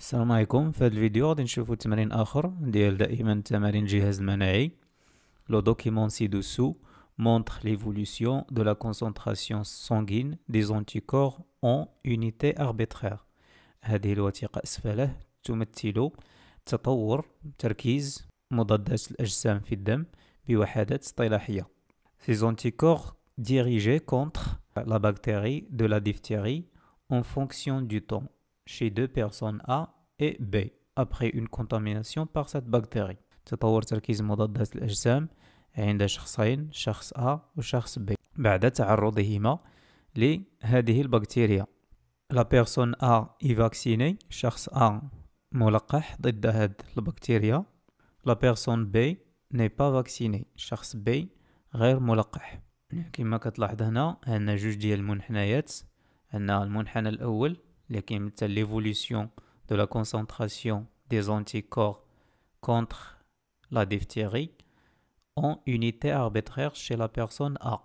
السلام عليكم في هذا الفيديو غادي نشوفو تمرين اخر ديال دائما تمارين الجهاز المناعي لو دوكيمون سي دوسو مونتخ l'évolution دو لا concentration sanguine دي زونتيكور اون اونيتي arbitraire هذه الوثيقة أسفله تمثل تطور تركيز مضادات الأجسام في الدم بوحدات اصطلاحية سي زونتيكور ديريجي contre لا بكتيري دو لا ديفتيري اون فونكسيون دو طون chez deux personnes A et B après une contamination par cette bactérie تطور تركيز مضادات الأجسام عند شخصين شخص A وشخص B بعد تعرضهما لهذه البكتيريا لا بيرسون A اي فاكسيني شخص A ملقح ضد هذه البكتيريا لا بيرسون B ني با فاكسيني شخص B غير ملقح كما كتلاحظ هنا عندنا جوج ديال المنحنيات عندنا المنحنى الأول l'évolution de la concentration des anticorps contre la diphtérie en unité arbitraire chez la personne A.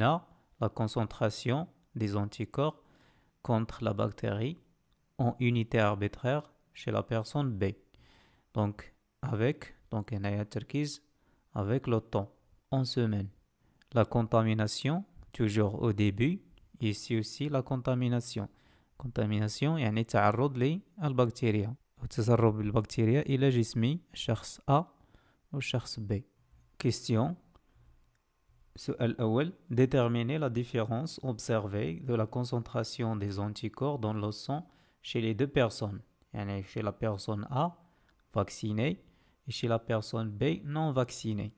A, la concentration des anticorps contre la bactérie en unité arbitraire chez la personne B. Donc, avec, donc, avec le temps, en semaine. La contamination, toujours au début, ici aussi la contamination. كونتاميناسيون يعني تعرض للبكتيريا وتسرب البكتيريا الى جسمي الشخص ا والشخص بي كيستيون السؤال الاول ديتيرميني لا ديفيرونس اوبزيرفي دو لا كونسنتراسيون دي زونتيكور دون لو سون شي لي دو بيرسون يعني شي لا بيرسون ا فاكسيني و شي لا بيرسون بي نون فاكسيني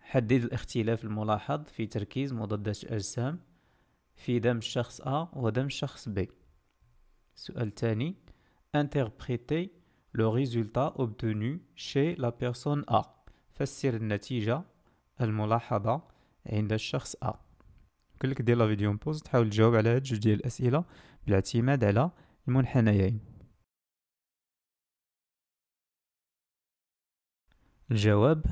حدد الاختلاف الملاحظ في تركيز مضادات الاجسام في دم الشخص ا ودم الشخص بي سؤال interpréter le résultat obtenu chez la personne A فسر النتيجة الملاحظة عند الشخص A Cliquez لك la vidéo. فيديو بوز تحاول تجاوب على هاد جوج ديال الأسئلة بالاعتماد على المنحنيين الجواب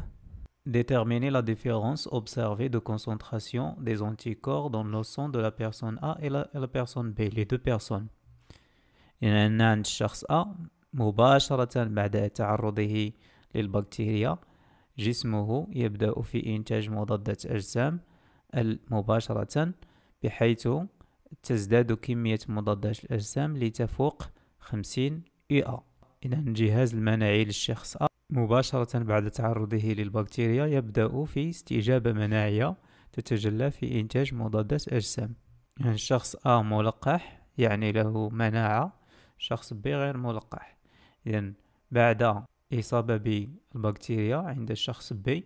Déterminer la différence observée de concentration des anticorps dans le sang de la personne A et de la personne B, les deux personnes. عند الشخص أ مباشرة بعد تعرضه للبكتيريا جسمه يبدأ في إنتاج مضادات أجسام مباشرة بحيث تزداد كمية مضادات الأجسام لتفوق 50 UA إذا الجهاز المناعي للشخص أ مباشرة بعد تعرضه للبكتيريا يبدأ في استجابة مناعية تتجلى في إنتاج مضادات أجسام يعني الشخص أ ملقح يعني له مناعة شخص بي غير ملقح إذا بعد إصابة بالبكتيريا عند الشخص بي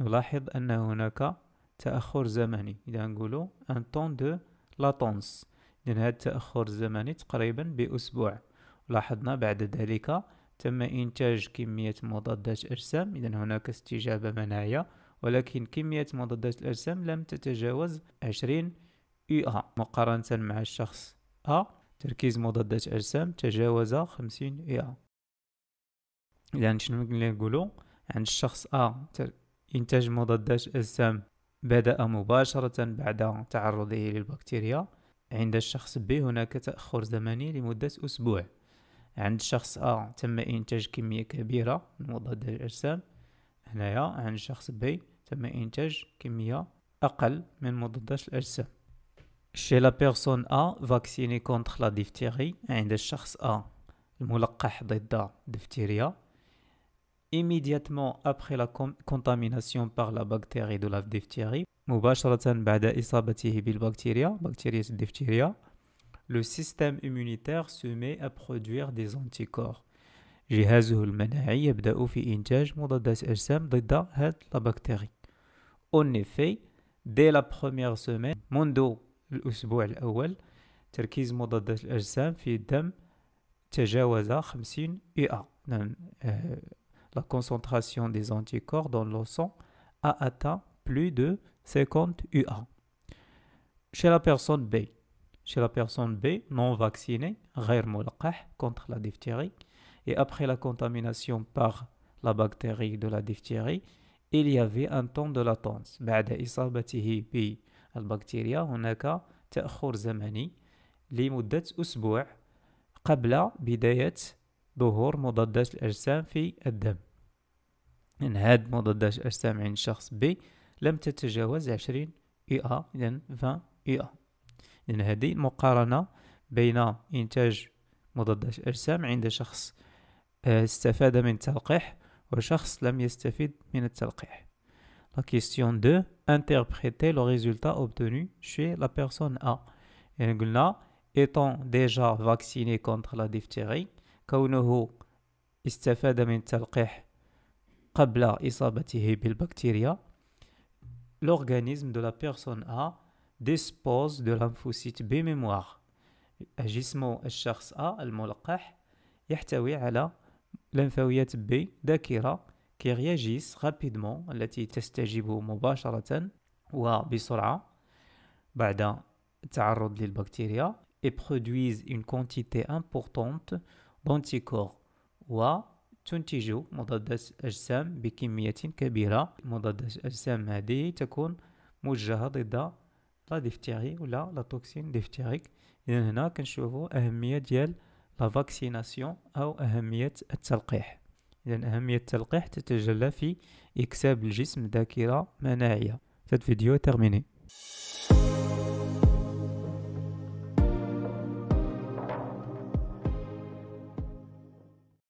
نلاحظ أن هناك تأخر زمني إذا نقولو أن طون دو لاتونس إذن هذا التأخر الزمني تقريبا بأسبوع لاحظنا بعد ذلك تم إنتاج كمية مضادات أجسام إذا هناك استجابة مناعية ولكن كمية مضادات الأجسام لم تتجاوز عشرين يو مقارنة مع الشخص أ تركيز مضادات أجسام تجاوز خمسين إعة يعني إذا شنو نقولو عند يعني الشخص أ إنتاج مضادات أجسام بدأ مباشرة بعد تعرضه للبكتيريا عند الشخص ب هناك تأخر زمني لمدة أسبوع عند الشخص أ تم إنتاج كمية كبيرة من مضادات الأجسام هنايا عند الشخص ب تم إنتاج كمية أقل من مضادات الأجسام chez la personne A vaccinée contre la diphtérie عند الشخص A الملقح ضد الدفتيريا immédiatement après la contamination par la bactérie de la diphtérie مباشرة بعد إصابته بالبكتيريا بكتيريا الدفتيريا le système immunitaire se met à produire des anticorps جهازه المناعي يبدأ في إنتاج مضادات أجسام ضد هذه la bactérie en effet dès la première semaine Mondo الأسبوع 50 UA La concentration des anticorps dans le sang a atteint plus de 50 UA. Chez la personne B, chez la personne B non vaccinée, contre la diphtérie, et après la contamination par la bactérie de la diphtérie, il y avait un temps de latence. البكتيريا هناك تأخر زمني لمدة أسبوع قبل بداية ظهور مضادات الأجسام في الدم إن هاد مضادات الأجسام عند شخص بي لم تتجاوز عشرين آ إذن فان آ إذن هذه المقارنة بين إنتاج مضادات الأجسام عند شخص استفاد من التلقيح وشخص لم يستفد من التلقيح لا كيستيون دو interpréter le résultat obtenu chez la personne a en glaïeulant étant déjà vacciné contre la diphtérie kaunohu est-ce que d'argent est-il qu'il est qu'habla est-ce que bactérie il y a bactérie l'organisme de la personne a dispose de lamphosite b mémoire agissez-moi et cherchez a et mon lacat y a-t-il bien un allumage l'enfermier est كي رياجيس رابيدمون التي تستجيب مباشرة وبسرعة بعد التعرض للبكتيريا et produisent une quantité importante d'anticorps وتنتج مضادات أجسام بكمية كبيرة مضادات أجسام هذه تكون موجهة ضد لا ديفتيري ولا لا توكسين ديفتيريك إذا هنا كنشوفو أهمية ديال لا فاكسيناسيون أو أهمية التلقيح إذا أهمية التلقيح تتجلى في إكساب الجسم ذاكرة مناعية هذا فيديو ترميني